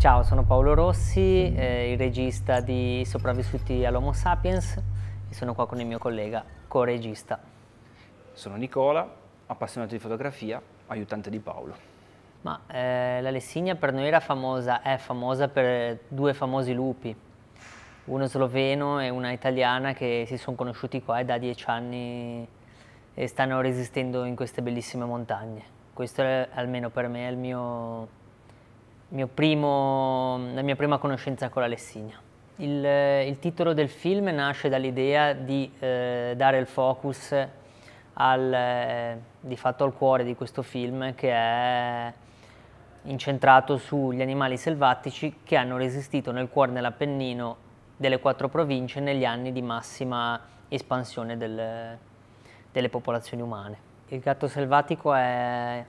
Ciao, sono Paolo Rossi, eh, il regista di Sopravvissuti all'Homo Sapiens e sono qua con il mio collega, co-regista. Sono Nicola, appassionato di fotografia, aiutante di Paolo. Ma eh, la Lessigna per noi era famosa, è famosa per due famosi lupi, uno sloveno e una italiana che si sono conosciuti qua e da dieci anni e stanno resistendo in queste bellissime montagne. Questo è almeno per me è il mio primo, la mia prima conoscenza con la Lessinia. Il, il titolo del film nasce dall'idea di eh, dare il focus al, eh, di fatto al cuore di questo film che è incentrato sugli animali selvatici che hanno resistito nel cuore dell'Appennino delle quattro province negli anni di massima espansione del, delle popolazioni umane. Il gatto selvatico è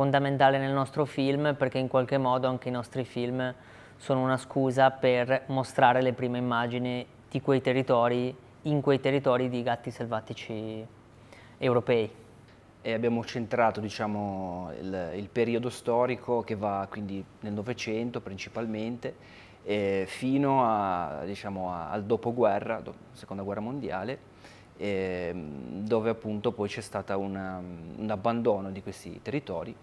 fondamentale nel nostro film perché in qualche modo anche i nostri film sono una scusa per mostrare le prime immagini di quei territori, in quei territori di gatti selvatici europei. E abbiamo centrato diciamo, il, il, periodo storico che va quindi nel Novecento principalmente eh, fino a, diciamo, a, al dopoguerra, do, seconda guerra mondiale, eh, dove appunto poi c'è stato um, un abbandono di questi territori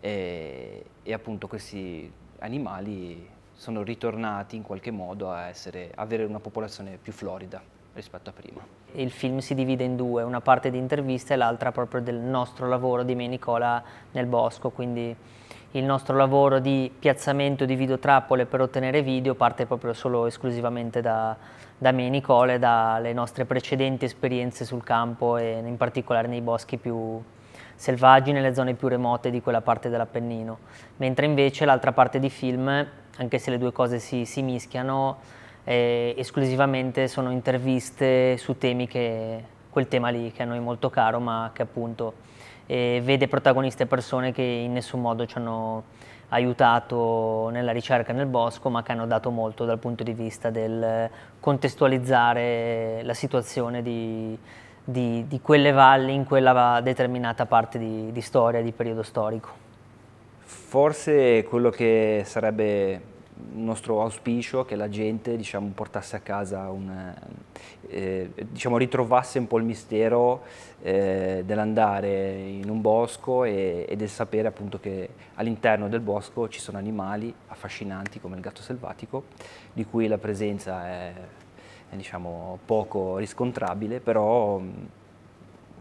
e, e, appunto questi animali sono ritornati in qualche modo a, essere, a avere una popolazione più florida rispetto a prima. Il film si divide in due, una parte di intervista e l'altra proprio del nostro lavoro di me e Nicola nel bosco, quindi il nostro lavoro di piazzamento di videotrappole per ottenere video parte proprio solo esclusivamente da, da me Nicole, dalle nostre precedenti esperienze sul campo e in particolare nei boschi più, selvaggi nelle zone più remote di quella parte dell'Appennino, mentre invece l'altra parte di film, anche se le due cose si, si mischiano, eh, esclusivamente sono interviste su temi che, quel tema lì che a noi è molto caro ma che appunto e vede protagoniste persone che in nessun modo ci hanno aiutato nella ricerca nel bosco ma che hanno dato molto dal punto di vista del contestualizzare la situazione di, di, di quelle valli in quella determinata parte di, di storia, di periodo storico. Forse quello che sarebbe nostro auspicio che la gente diciamo, portasse a casa un, eh, eh, diciamo, ritrovasse un po' il mistero eh, dell'andare in un bosco e, e, del sapere appunto che all'interno del bosco ci sono animali affascinanti come il gatto selvatico di cui la presenza è, è diciamo, poco riscontrabile però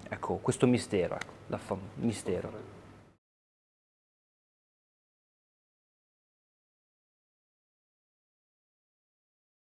ecco questo mistero, ecco, mistero.